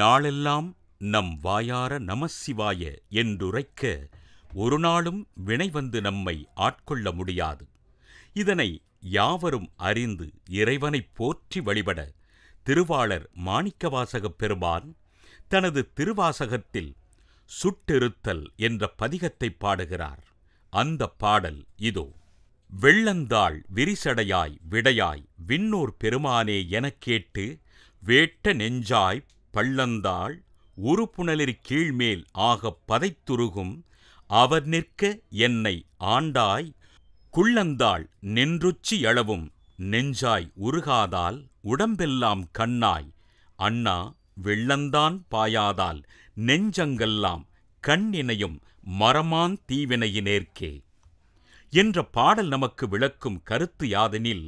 நாளெல்லாம் நம் வாயார நமசிவாய என்றுரைக்க ஒரு நாளும் வினை வந்து நம்மை ஆட்கொள்ள முடியாது இதனை யாவரும் அறிந்து இறைவனைப் போற்றி வழிபட திருவாளர் மாணிக்கவாசகப் பெருமான் தனது திருவாசகத்தில் சுட்டிருத்தல் என்ற பதிகத்தை பாடுகிறார் அந்த பாடல் இதோ வெள்ளந்தாள் விரிசடையாய் விடையாய் விண்ணோர் பெருமானே எனக் கேட்டு வேட்ட நெஞ்சாய் பள்ளந்தாள் ஒரு புனலிற் கீழ்மேல் ஆகப் பதைத்துருகும் அவர் நிற்க என்னை ஆண்டாய் குள்ளந்தாள் நின்றுச்சி அளவும் நெஞ்சாய் உருகாதால் உடம்பெல்லாம் கண்ணாய் அண்ணா வெள்ளந்தான் பாயாதால் நெஞ்சங்கெல்லாம் கண்ணினையும் மரமான் தீவினையினேற்கே என்ற பாடல் நமக்கு விளக்கும் கருத்து யாதெனில்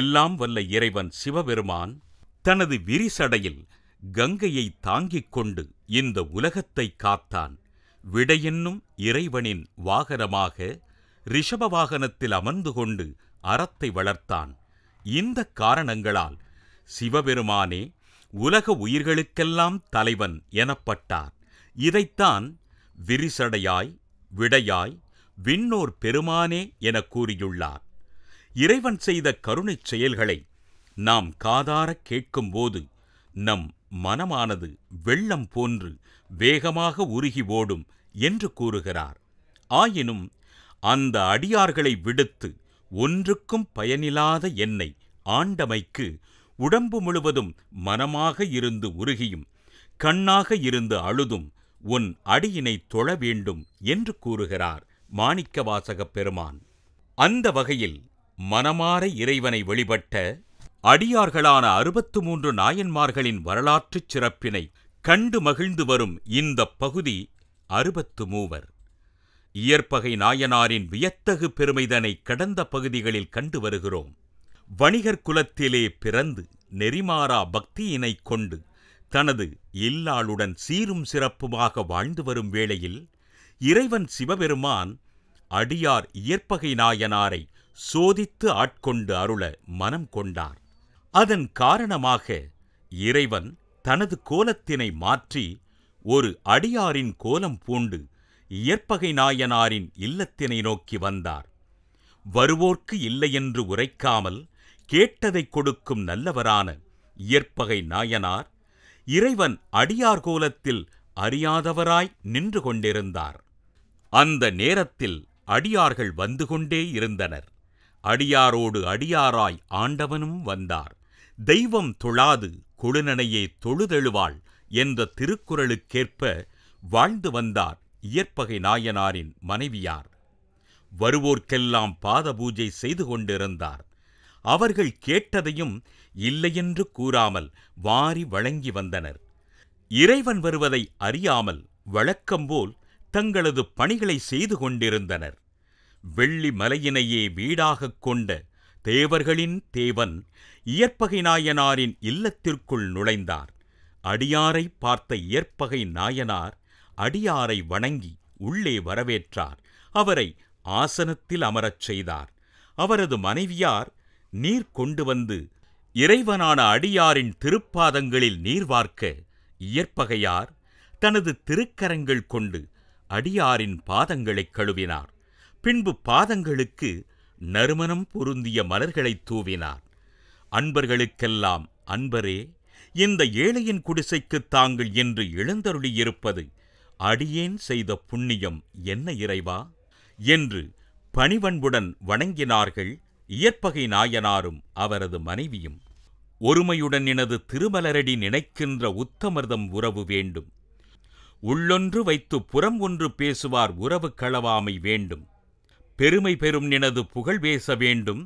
எல்லாம் வல்ல இறைவன் சிவபெருமான் தனது விரிசடையில் கங்கையை தாங்கிக் கொண்டு இந்த உலகத்தை காத்தான் விடையென்னும் இறைவனின் வாகனமாக ரிஷப வாகனத்தில் அமர்ந்து கொண்டு அறத்தை வளர்த்தான் இந்த காரணங்களால் சிவபெருமானே உலக உயிர்களுக்கெல்லாம் தலைவன் எனப்பட்டார் இதைத்தான் விரிசடையாய் விடையாய் விண்ணோர் பெருமானே என கூறியுள்ளார் இறைவன் செய்த கருணைச் செயல்களை நாம் காதாரக் கேட்கும்போது நம் மனமானது வெள்ளம் போன்று வேகமாக உருகி ஓடும் என்று கூறுகிறார் ஆயினும் அந்த அடியார்களை விடுத்து ஒன்றுக்கும் பயனில்லாத என்னை ஆண்டமைக்கு உடம்பு முழுவதும் மனமாக இருந்து உருகியும் கண்ணாக இருந்து அழுதும் உன் அடியினை தொழ வேண்டும் என்று கூறுகிறார் மாணிக்கவாசகப் பெருமான் அந்த வகையில் மனமாற இறைவனை வழிபட்ட அடியார்களான அறுபத்து மூன்று நாயன்மார்களின் வரலாற்றுச் சிறப்பினை கண்டு மகிழ்ந்து வரும் இந்த பகுதி அறுபத்து மூவர் இயற்பகை நாயனாரின் வியத்தகு பெருமைதனை கடந்த பகுதிகளில் கண்டு வருகிறோம் வணிகர் குலத்திலே பிறந்து நெறிமாறா பக்தியினை கொண்டு தனது இல்லாளுடன் சீரும் சிறப்புமாக வாழ்ந்து வரும் வேளையில் இறைவன் சிவபெருமான் அடியார் இயற்பகை நாயனாரை சோதித்து ஆட்கொண்டு அருள மனம் கொண்டார் அதன் காரணமாக இறைவன் தனது கோலத்தினை மாற்றி ஒரு அடியாரின் கோலம் பூண்டு இயற்பகை நாயனாரின் இல்லத்தினை நோக்கி வந்தார் வருவோர்க்கு இல்லையென்று உரைக்காமல் கேட்டதை கொடுக்கும் நல்லவரான இயற்பகை நாயனார் இறைவன் அடியார் கோலத்தில் அறியாதவராய் நின்று கொண்டிருந்தார் அந்த நேரத்தில் அடியார்கள் வந்து கொண்டே இருந்தனர் அடியாரோடு அடியாராய் ஆண்டவனும் வந்தார் தெய்வம் தொழாது கொழுநனையே தொழுதெழுவாள் என்ற திருக்குறளுக்கேற்ப வாழ்ந்து வந்தார் இயற்பகை நாயனாரின் மனைவியார் வருவோர்க்கெல்லாம் பாத பூஜை செய்து கொண்டிருந்தார் அவர்கள் கேட்டதையும் இல்லையென்று கூறாமல் வாரி வழங்கி வந்தனர் இறைவன் வருவதை அறியாமல் வழக்கம்போல் தங்களது பணிகளை செய்து கொண்டிருந்தனர் வெள்ளி மலையினையே வீடாகக் கொண்ட தேவர்களின் தேவன் இயற்பகை நாயனாரின் இல்லத்திற்குள் நுழைந்தார் அடியாரை பார்த்த இயற்பகை நாயனார் அடியாரை வணங்கி உள்ளே வரவேற்றார் அவரை ஆசனத்தில் அமரச் செய்தார் அவரது மனைவியார் நீர் கொண்டு வந்து இறைவனான அடியாரின் திருப்பாதங்களில் நீர் வார்க்க இயற்பகையார் தனது திருக்கரங்கள் கொண்டு அடியாரின் பாதங்களைக் கழுவினார் பின்பு பாதங்களுக்கு நறுமணம் பொருந்திய மலர்களைத் தூவினார் அன்பர்களுக்கெல்லாம் அன்பரே இந்த ஏழையின் குடிசைக்கு தாங்கள் என்று எழுந்தருளியிருப்பது அடியேன் செய்த புண்ணியம் என்ன இறைவா என்று பணிவன்புடன் வணங்கினார்கள் இயற்பகை நாயனாரும் அவரது மனைவியும் ஒருமையுடன் எனது திருமலரடி நினைக்கின்ற உத்தமர்தம் உறவு வேண்டும் உள்ளொன்று வைத்து புறம் ஒன்று பேசுவார் உறவு களவாமை வேண்டும் பெருமை பெறும் நினது புகழ் பேச வேண்டும்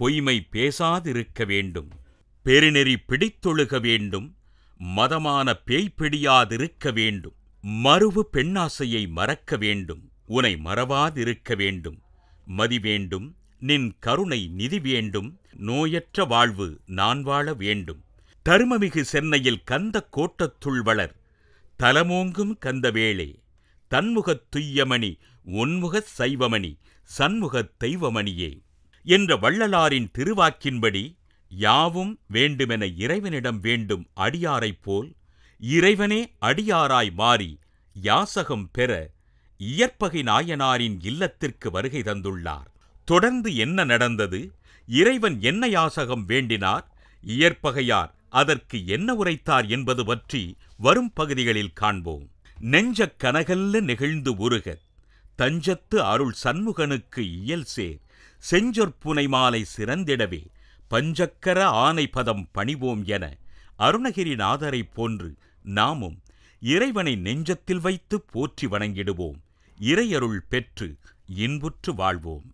பொய்மை பேசாதிருக்க வேண்டும் பெருநெறி பிடித்தொழுக வேண்டும் மதமான பேய் பிடியாதிருக்க வேண்டும் மறுவு பெண்ணாசையை மறக்க வேண்டும் உனை மறவாதிருக்க வேண்டும் மதி வேண்டும் நின் கருணை நிதி வேண்டும் நோயற்ற வாழ்வு நான் வாழ வேண்டும் தருமமிகு சென்னையில் கந்த கோட்டத்துள் வளர் தலமோங்கும் கந்த வேளே தன்முகத் துய்யமணி உன்முகச் சைவமணி சண்முகத் தெய்வமணியே என்ற வள்ளலாரின் திருவாக்கின்படி யாவும் வேண்டுமென இறைவனிடம் வேண்டும் அடியாரைப் போல் இறைவனே அடியாராய் மாறி யாசகம் பெற இயற்பகை நாயனாரின் இல்லத்திற்கு வருகை தந்துள்ளார் தொடர்ந்து என்ன நடந்தது இறைவன் என்ன யாசகம் வேண்டினார் இயற்பகையார் அதற்கு என்ன உரைத்தார் என்பது பற்றி வரும் பகுதிகளில் காண்போம் நெஞ்ச கனகல்ல நெகிழ்ந்து உருக தஞ்சத்து அருள் சண்முகனுக்கு இயல் சேர் செஞ்சொற்புனை மாலை சிறந்திடவே பஞ்சக்கர ஆனை பதம் பணிவோம் என அருணகிரிநாதரை போன்று நாமும் இறைவனை நெஞ்சத்தில் வைத்து போற்றி வணங்கிடுவோம் இறையருள் பெற்று இன்புற்று வாழ்வோம்